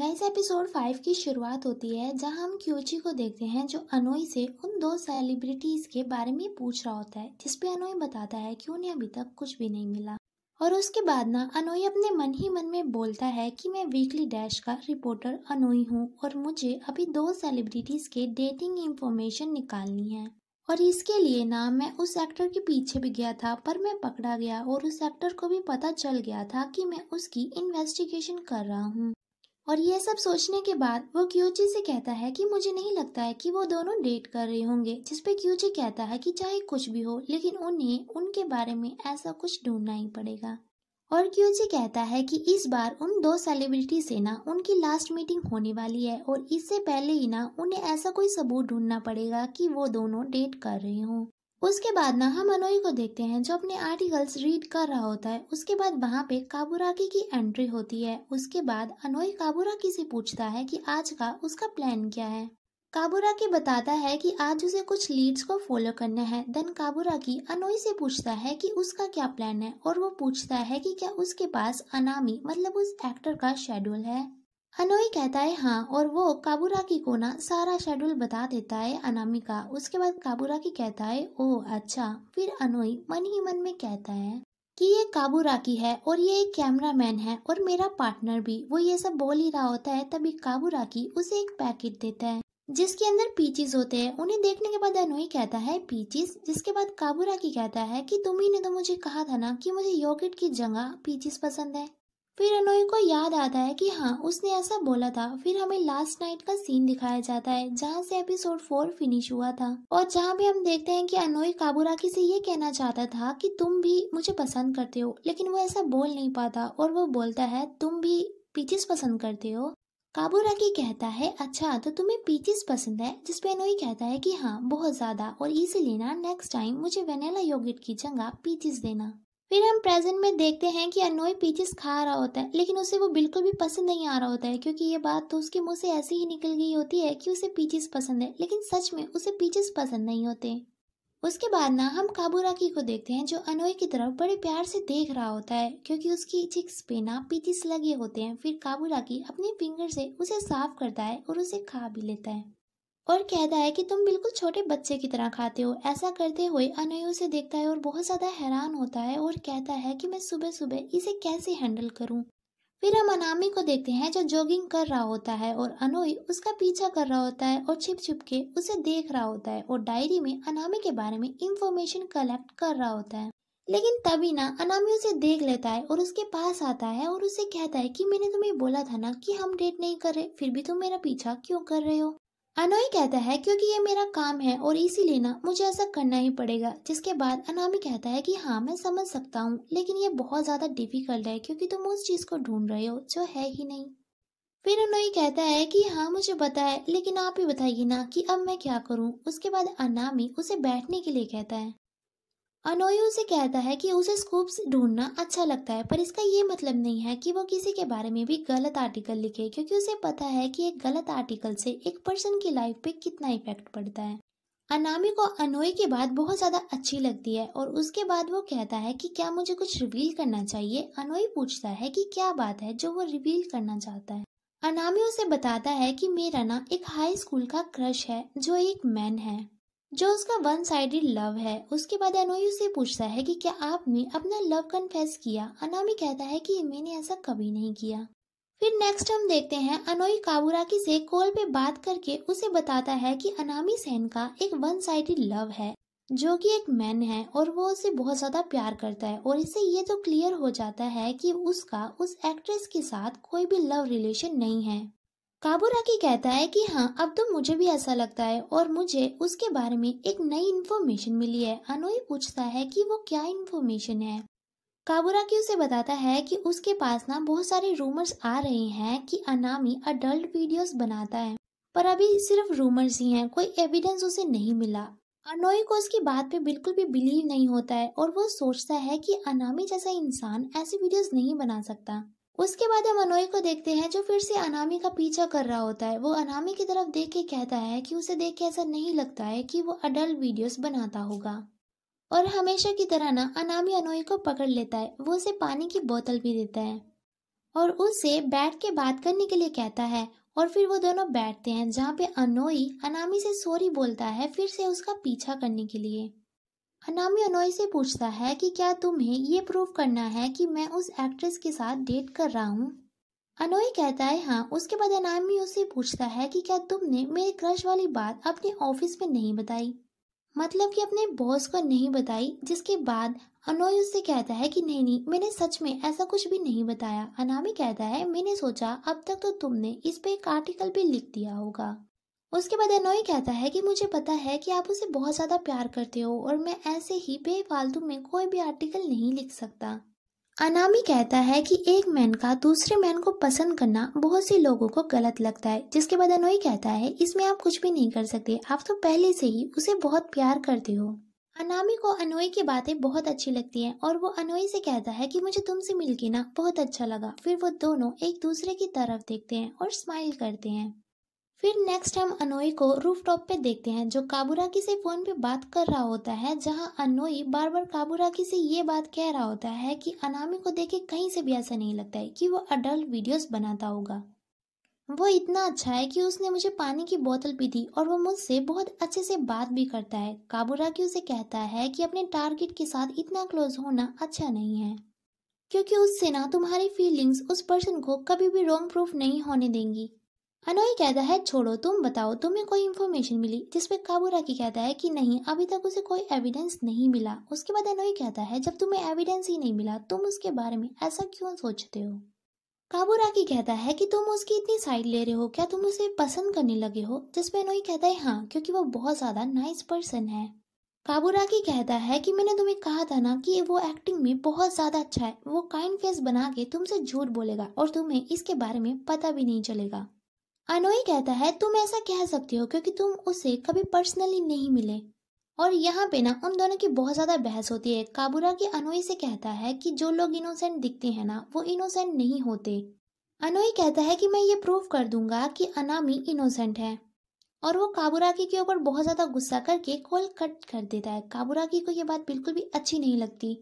Gas episode five की शुरुआत होती है जहां हम क्यूची को देखते हैं जो अनोई से उन दो सेलिब्रिटीज के बारे में पूछ रहा होता है जिसपे अनोई बताता है कि उन्हें अभी तक कुछ भी नहीं मिला और उसके बाद ना अनोई अपने मन ही मन में बोलता है कि मैं वीकली डैश का रिपोर्टर अनोई हूँ और मुझे अभी दो सेलिब्रिटीज के डेटिंग इन्फॉर्मेशन निकालनी है और इसके लिए ना मैं उस एक्टर के पीछे भी गया था पर मैं पकड़ा गया और उस एक्टर को भी पता चल गया था कि मैं उसकी इन्वेस्टिगेशन कर रहा हूँ और यह सब सोचने के बाद वो क्यूची से कहता है कि मुझे नहीं लगता है कि वो दोनों डेट कर रहे होंगे जिसपे क्यूची कहता है कि चाहे कुछ भी हो लेकिन उन्हें उनके बारे में ऐसा कुछ ढूंढना ही पड़ेगा और क्यूची कहता है कि इस बार उन दो सेलिब्रिटी से ना उनकी लास्ट मीटिंग होने वाली है और इससे पहले ही ना उन्हें ऐसा कोई सबूत ढूंढना पड़ेगा कि वो दोनों डेट कर रहे हों उसके बाद हम अनोई को देखते हैं जो अपने आर्टिकल्स रीड कर रहा होता है उसके बाद वहाँ पे काबुराकी की एंट्री होती है उसके बाद अनोई काबुराकी से पूछता है कि आज का उसका प्लान क्या है काबुराकी बताता है कि आज उसे कुछ लीड्स को फॉलो करना है देन काबुराकी अनोई से पूछता है कि उसका क्या प्लान है और वो पूछता है कि क्या उसके पास अनामी मतलब उस एक्टर का शेड्यूल है हनोई कहता है हाँ और वो काबुरा की कोना सारा शेड्यूल बता देता है अनामिका उसके बाद काबुरा की कहता है ओ अच्छा फिर अनोई मन ही मन में कहता है कि ये की है और ये एक कैमरामैन है और मेरा पार्टनर भी वो ये सब बोल ही रहा होता है तभी की उसे एक पैकेट देता है जिसके अंदर पीचिस होते हैं उन्हें देखने के बाद अनोई कहता है पीचिस जिसके बाद की कहता है कि तुम्ही ने तो मुझे कहा था ना कि मुझे योगिट की जगह पीचिस पसंद है फिर अनोई को याद आता है कि हाँ उसने ऐसा बोला था फिर हमें लास्ट नाइट का सीन दिखाया जाता है जहाँ से एपिसोड फोर फिनिश हुआ था और जहाँ भी हम देखते हैं कि अनोई काबुराकी से ये कहना चाहता था कि तुम भी मुझे पसंद करते हो लेकिन वो ऐसा बोल नहीं पाता और वो बोलता है तुम भी पीचिस पसंद करते हो काबुराकी कहता है अच्छा तो तुम्हें पीचिस पसंद है जिसपे अनोई कहता है कि हाँ बहुत ज्यादा और इसीलिए ना नेक्स्ट टाइम मुझे वेनेला योगिट की जगह पीचिस देना फिर हम प्रेजेंट में देखते हैं कि अनोई पीचेस खा रहा होता है लेकिन उसे वो बिल्कुल भी पसंद नहीं आ रहा होता है क्योंकि ये बात तो उसके मुंह से ऐसी ही निकल गई होती है कि उसे पीचेस पसंद है लेकिन सच में उसे पीचेस पसंद नहीं होते उसके बाद ना हम काबुराकी को देखते हैं जो अनोई की तरफ बड़े प्यार से देख रहा होता है क्योंकि उसकी चिक्स पे ना पीचिस लगे होते हैं फिर काबुराकी अपने फिंगर से उसे साफ करता है और उसे खा भी लेता है और कहता है कि तुम बिल्कुल छोटे बच्चे की तरह खाते हो ऐसा करते हुए अनयू उसे देखता है और बहुत ज़्यादा हैरान होता है और कहता है कि मैं सुबह सुबह इसे कैसे हैंडल करूं। फिर हम अनामी को देखते हैं जो जॉगिंग कर रहा होता है और अनोई उसका पीछा कर रहा होता है और छिप छिप के उसे देख रहा होता है और डायरी में अनामी के बारे में इंफॉर्मेशन कलेक्ट कर रहा होता है लेकिन तभी ना अनामी उसे देख लेता है और उसके पास आता है और उसे कहता है कि मैंने तुम्हें बोला था ना कि हम डेट नहीं कर रहे फिर भी तुम मेरा पीछा क्यों कर रहे हो अनोई कहता है क्योंकि ये मेरा काम है और इसीलिए ना मुझे ऐसा करना ही पड़ेगा जिसके बाद अनामी कहता है कि हाँ मैं समझ सकता हूँ लेकिन ये बहुत ज़्यादा डिफिकल्ट है क्योंकि तुम उस चीज़ को ढूंढ रहे हो जो है ही नहीं फिर अनोई कहता है कि हाँ मुझे बताए लेकिन आप ही बताइए ना कि अब मैं क्या करूँ उसके बाद अनामी उसे बैठने के लिए कहता है अनोई उसे कहता है कि उसे स्कूप्स ढूंढना अच्छा लगता है पर इसका ये मतलब नहीं है कि वो किसी के बारे में भी गलत आर्टिकल लिखे क्योंकि उसे पता है कि एक गलत आर्टिकल से एक पर्सन की लाइफ पे कितना इफेक्ट पड़ता है अनामी को अनोई के बाद बहुत ज़्यादा अच्छी लगती है और उसके बाद वो कहता है कि क्या मुझे कुछ रिवील करना चाहिए अनोई पूछता है कि क्या बात है जो वो रिवील करना चाहता है अनामी उसे बताता है कि मेरा ना एक हाई स्कूल का क्रश है जो एक मैन है जो उसका वन साइडेड लव है उसके बाद अनोई उसे पूछता है कि क्या आपने अपना लव कन्फेस किया अनामी कहता है कि मैंने ऐसा कभी नहीं किया फिर नेक्स्ट हम देखते हैं अनोई काबुराकी से कॉल पे बात करके उसे बताता है कि अनामी सेन का एक वन साइडेड लव है जो कि एक मैन है और वो उसे बहुत ज्यादा प्यार करता है और इससे ये तो क्लियर हो जाता है कि उसका उस एक्ट्रेस के साथ कोई भी लव रिलेशन नहीं है काबुराकी कहता है कि हाँ अब तो मुझे भी ऐसा लगता है और मुझे उसके बारे में एक नई इन्फॉर्मेशन मिली है अनोई पूछता है कि वो क्या इन्फॉर्मेशन है काबुराकी उसे बताता है कि उसके पास ना बहुत सारे रूमर्स आ रहे हैं कि अनामी अडल्ट वीडियोस बनाता है पर अभी सिर्फ रूमर्स ही हैं कोई एविडेंस उसे नहीं मिला अनोई को उसकी बात पे बिल्कुल भी बिलीव नहीं होता है और वो सोचता है कि अनामी जैसा इंसान ऐसी वीडियोस नहीं बना सकता उसके बाद हम अनोई को देखते हैं जो फिर से अनामी का पीछा कर रहा होता है वो अनामी की तरफ देख के कहता है कि उसे देख के ऐसा नहीं लगता है कि वो अडल्ट वीडियोस बनाता होगा और हमेशा की तरह ना अनामी अनोई को पकड़ लेता है वो उसे पानी की बोतल भी देता है और उसे बैठ के बात करने के लिए कहता है और फिर वो दोनों बैठते हैं जहाँ पे अनोई अनामी से सॉरी बोलता है फिर से उसका पीछा करने के लिए हनामी अनोई से पूछता है कि क्या तुम्हें ये प्रूव करना है कि मैं उस एक्ट्रेस के साथ डेट कर रहा हूँ अनोई कहता है हाँ उसके बाद अनामी उसे पूछता है कि क्या तुमने मेरे क्रश वाली बात अपने ऑफिस में नहीं बताई मतलब कि अपने बॉस को नहीं बताई जिसके बाद अनोई उससे कहता है कि नहीं नहीं मैंने सच में ऐसा कुछ भी नहीं बताया अनामी कहता है मैंने सोचा अब तक तो तुमने इस पे एक आर्टिकल भी लिख दिया होगा उसके बाद एनोई कहता है कि मुझे पता है कि आप उसे बहुत ज़्यादा प्यार करते हो और मैं ऐसे ही बेफालतू में कोई भी आर्टिकल नहीं लिख सकता अनामी कहता है कि एक मैन का दूसरे मैन को पसंद करना बहुत से लोगों को गलत लगता है जिसके बाद अनोई कहता है इसमें आप कुछ भी नहीं कर सकते आप तो पहले से ही उसे बहुत प्यार करते हो अनामी को अनोई की बातें बहुत अच्छी लगती हैं और वो अनोई से कहता है कि मुझे तुमसे मिलके ना बहुत अच्छा लगा फिर वो दोनों एक दूसरे की तरफ देखते हैं और स्माइल करते हैं फिर नेक्स्ट हम अनोई को रूफटॉप पे देखते हैं जो काबुराकी से फ़ोन पे बात कर रहा होता है जहां अनोई बार बार काबुराकी से ये बात कह रहा होता है कि अनामी को देखे कहीं से भी ऐसा नहीं लगता है कि वो अडल्ट वीडियोस बनाता होगा वो इतना अच्छा है कि उसने मुझे पानी की बोतल भी दी और वो मुझसे बहुत अच्छे से बात भी करता है काबुराकी उसे कहता है कि अपने टारगेट के साथ इतना क्लोज होना अच्छा नहीं है क्योंकि उससे ना तुम्हारी फीलिंग्स उस पर्सन को कभी भी रॉन्ग प्रूफ नहीं होने देंगी अनोई कहता है छोड़ो तुम बताओ तुम्हें कोई इन्फॉर्मेशन मिली जिस काबूरा की कहता है कि नहीं अभी तक उसे कोई एविडेंस नहीं मिला उसके बाद अनोई कहता है जब तुम्हें एविडेंस ही नहीं मिला तुम उसके बारे में ऐसा क्यों सोचते हो की कहता है कि तुम उसकी इतनी साइड ले रहे हो क्या तुम उसे पसंद करने लगे हो जिसपे अनोई कहता है हाँ क्योंकि वो बहुत ज़्यादा नाइस पर्सन है की कहता है कि मैंने तुम्हें कहा था ना कि वो एक्टिंग में बहुत ज़्यादा अच्छा है वो काइंड फेस बना के तुमसे झूठ बोलेगा और तुम्हें इसके बारे में पता भी नहीं चलेगा अनोई कहता है तुम ऐसा कह सकती हो क्योंकि तुम उसे कभी पर्सनली नहीं मिले और यहाँ पे ना उन दोनों की बहुत ज़्यादा बहस होती है काबुरा की अनोई से कहता है कि जो लोग इनोसेंट दिखते हैं ना वो इनोसेंट नहीं होते अनोई कहता है कि मैं ये प्रूव कर दूंगा कि अनामी इनोसेंट है और वो काबुराकी के ऊपर बहुत ज़्यादा गुस्सा करके कॉल कट कर देता है काबुराकी को ये बात बिल्कुल भी अच्छी नहीं लगती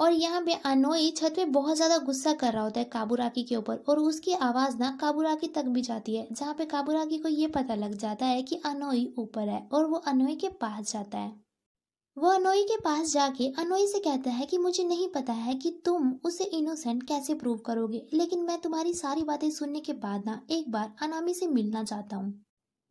और यहाँ पे अनोई छत पे बहुत ज़्यादा गुस्सा कर रहा होता है काबुराकी के ऊपर और उसकी आवाज़ ना काबुराकी तक भी जाती है जहाँ पे काबुराकी को ये पता लग जाता है कि अनोई ऊपर है और वो अनोई के पास जाता है वो अनोई के पास जाके अनोई से कहता है कि मुझे नहीं पता है कि तुम उसे इनोसेंट कैसे प्रूव करोगे लेकिन मैं तुम्हारी सारी बातें सुनने के बाद ना एक बार अनामी से मिलना चाहता हूँ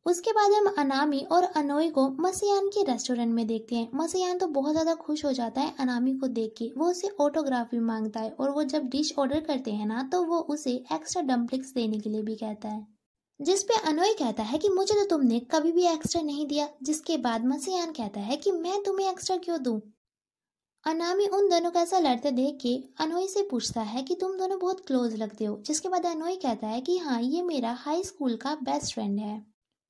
उसके बाद हम अनामी और अनोई को मसीयान के रेस्टोरेंट में देखते हैं मसीयान तो बहुत ज़्यादा खुश हो जाता है अनामी को देख के वो उसे ऑटोग्राफ भी मांगता है और वो जब डिश ऑर्डर करते हैं ना तो वो उसे एक्स्ट्रा डम्पलिक्स देने के लिए भी कहता है जिस पे अनोई कहता है कि मुझे तो तुमने कभी भी एक्स्ट्रा नहीं दिया जिसके बाद मसीयान कहता है कि मैं तुम्हें एक्स्ट्रा क्यों दूँ अनामी उन दोनों को ऐसा लड़ते देख के अनोई से पूछता है कि तुम दोनों बहुत क्लोज लगते हो जिसके बाद अनोई कहता है कि हाँ ये मेरा हाई स्कूल का बेस्ट फ्रेंड है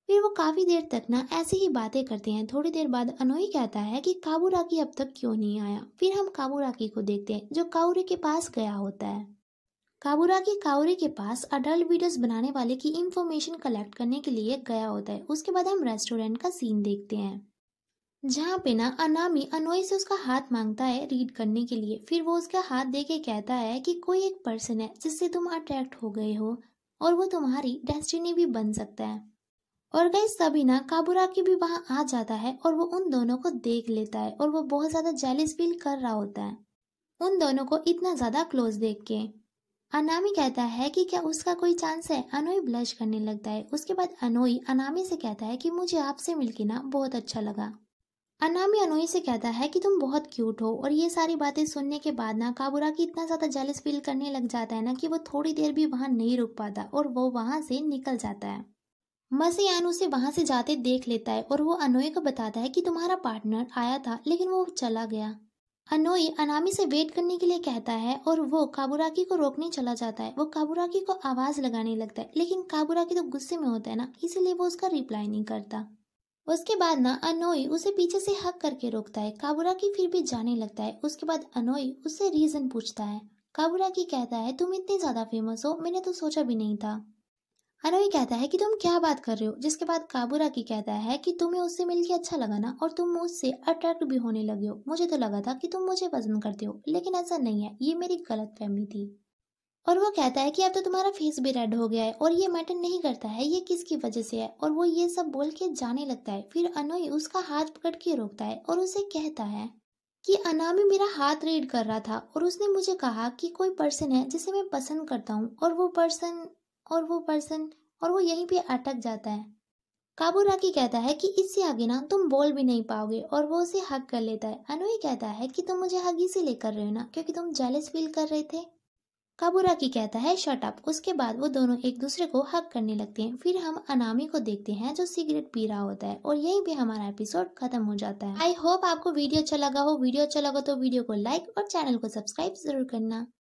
फिर वो काफ़ी देर तक ना ऐसी ही बातें करते हैं थोड़ी देर बाद अनोई कहता है कि काबू राकी अब तक क्यों नहीं आया फिर हम काबू राकी को देखते हैं जो काउरे के पास गया होता है काबूरा की काउरी के पास अडल्ट वीडियोस बनाने वाले की इंफॉर्मेशन कलेक्ट करने के लिए गया होता है उसके बाद हम रेस्टोरेंट का सीन देखते हैं जहाँ पे ना अनामी अनोई से उसका हाथ मांगता है रीड करने के लिए फिर वो उसका हाथ दे कहता है कि कोई एक पर्सन है जिससे तुम अट्रैक्ट हो गए हो और वो तुम्हारी डेस्टिनी भी बन सकता है और गई काबुरा काबुराकी भी वहाँ आ जाता है और वो उन दोनों को देख लेता है और वो बहुत ज़्यादा जेलिस फील कर रहा होता है उन दोनों को इतना ज़्यादा क्लोज देख के अनामी कहता है कि क्या उसका कोई चांस है अनोई ब्लश करने लगता है उसके बाद अनोई अनामी से कहता है कि मुझे आपसे मिलके ना बहुत अच्छा लगा अनामी अनोई से कहता है कि तुम बहुत क्यूट हो और ये सारी बातें सुनने के बाद ना काबुरा की इतना ज़्यादा जेलिस फील करने लग जाता है ना कि वो थोड़ी देर भी वहाँ नहीं रुक पाता और वो वहाँ से निकल जाता है मसीयान उसे वहां से जाते देख लेता है और वो अनोई को बताता है कि तुम्हारा पार्टनर आया था लेकिन वो चला गया अनोई अनामी से वेट करने के लिए कहता है और वो काबुराकी को रोकने चला जाता है वो काबुराकी को आवाज लगाने लगता है लेकिन काबुराकी तो गुस्से में होता है ना इसीलिए वो उसका रिप्लाई नहीं करता उसके बाद ना अनोई उसे पीछे से हक करके रोकता है काबुराकी फिर भी जाने लगता है उसके बाद अनोई उससे रीजन पूछता है काबुराकी कहता है तुम इतने ज्यादा फेमस हो मैंने तो सोचा भी नहीं था अनोई कहता है कि तुम क्या बात कर रहे हो जिसके बाद काबुरा की कहता है कि तुम्हें उससे मिलकर अच्छा लगा ना और तुम मुझसे अट्रैक्ट भी होने लगे हो मुझे तो लगा था कि तुम मुझे पसंद करते हो लेकिन ऐसा नहीं है ये मेरी गलत फहमी थी और वो कहता है कि अब तो तुम्हारा फेस भी रेड हो गया है और ये मैटर नहीं करता है ये किसकी वजह से है और वो ये सब बोल के जाने लगता है फिर अनोई उसका हाथ पकड़ के रोकता है और उसे कहता है कि अनामी मेरा हाथ रीड कर रहा था और उसने मुझे कहा कि कोई पर्सन है जिसे मैं पसंद करता हूँ और वो पर्सन और वो पर्सन और वो यहीं पे अटक जाता है काबुराकी कहता है कि इससे आगे ना तुम बोल भी नहीं पाओगे और वो उसे हक कर लेता है अनुई कहता है कि तुम मुझे हक इसीलिए लेकर रहे हो ना क्योंकि तुम जेलस फील कर रहे थे काबुराकी कहता है शॉट अप उसके बाद वो दोनों एक दूसरे को हक करने लगते हैं फिर हम अनामी को देखते हैं जो सिगरेट पी रहा होता है और यही भी हमारा एपिसोड खत्म हो जाता है आई होप आपको वीडियो अच्छा लगा हो वीडियो अच्छा लगा तो वीडियो को लाइक और चैनल को सब्सक्राइब जरूर करना